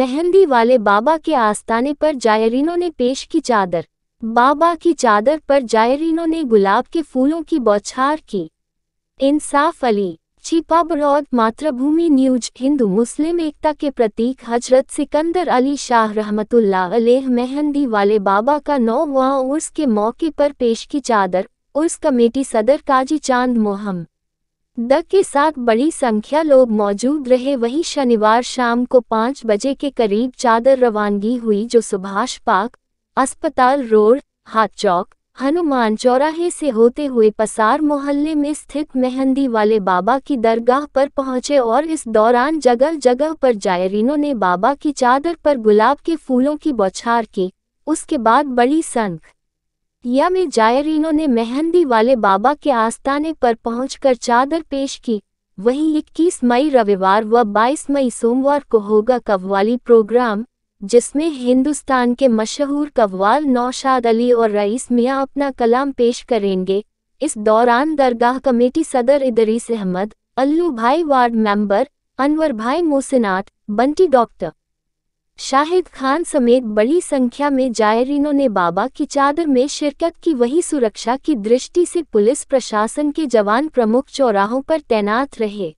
मेहंदी वाले बाबा के आस्थाने पर जायरीनों ने पेश की चादर बाबा की चादर पर जायरीनों ने गुलाब के फूलों की बौछार की इंसाफ अली छिपा बरौद मातृभूमि न्यूज हिंदू मुस्लिम एकता के प्रतीक हजरत सिकंदर अली शाह रहमतुल्ला अलेह मेहंदी वाले बाबा का नौवा उर्स के मौके पर पेश की चादर उर्स कमेटी सदर काजी चांद मोहम्मद द के साथ बड़ी संख्या लोग मौजूद रहे वहीं शनिवार शाम को पाँच बजे के करीब चादर रवानगी हुई जो सुभाष पार्क अस्पताल रोड हाथ चौक हनुमान चौराहे से होते हुए पसार मोहल्ले में स्थित मेहंदी वाले बाबा की दरगाह पर पहुंचे और इस दौरान जगह जगह पर जायरीनों ने बाबा की चादर पर गुलाब के फूलों की बौछार की उसके बाद बड़ी संख्या या में जायरीनों ने मेहंदी वाले बाबा के आस्थाने पर पहुंचकर चादर पेश की वहीं इक्कीस मई रविवार व बाईस मई सोमवार को होगा कव्वाली प्रोग्राम जिसमें हिंदुस्तान के मशहूर कव्वाल नौशाद अली और रईस मियाँ अपना कलाम पेश करेंगे इस दौरान दरगाह कमेटी सदर इदरीस अहमद अल्लू भाई वार्ड मेंबर अनवर भाई मोहसिनात बंटी डॉक्टर शाहिद खान समेत बड़ी संख्या में जायरीनों ने बाबा की चादर में शिरकत की वही सुरक्षा की दृष्टि से पुलिस प्रशासन के जवान प्रमुख चौराहों पर तैनात रहे